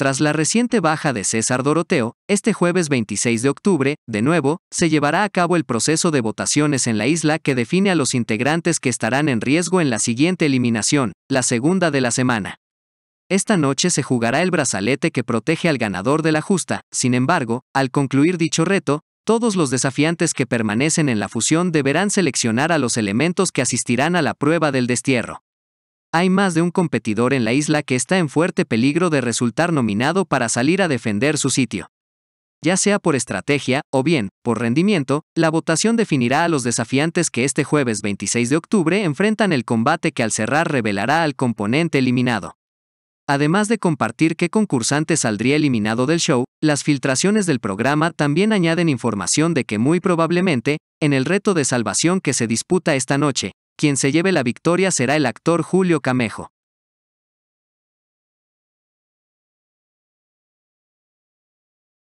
Tras la reciente baja de César Doroteo, este jueves 26 de octubre, de nuevo, se llevará a cabo el proceso de votaciones en la isla que define a los integrantes que estarán en riesgo en la siguiente eliminación, la segunda de la semana. Esta noche se jugará el brazalete que protege al ganador de la justa, sin embargo, al concluir dicho reto, todos los desafiantes que permanecen en la fusión deberán seleccionar a los elementos que asistirán a la prueba del destierro. Hay más de un competidor en la isla que está en fuerte peligro de resultar nominado para salir a defender su sitio. Ya sea por estrategia o bien, por rendimiento, la votación definirá a los desafiantes que este jueves 26 de octubre enfrentan el combate que al cerrar revelará al componente eliminado. Además de compartir qué concursante saldría eliminado del show, las filtraciones del programa también añaden información de que muy probablemente, en el reto de salvación que se disputa esta noche, quien se lleve la victoria será el actor Julio Camejo.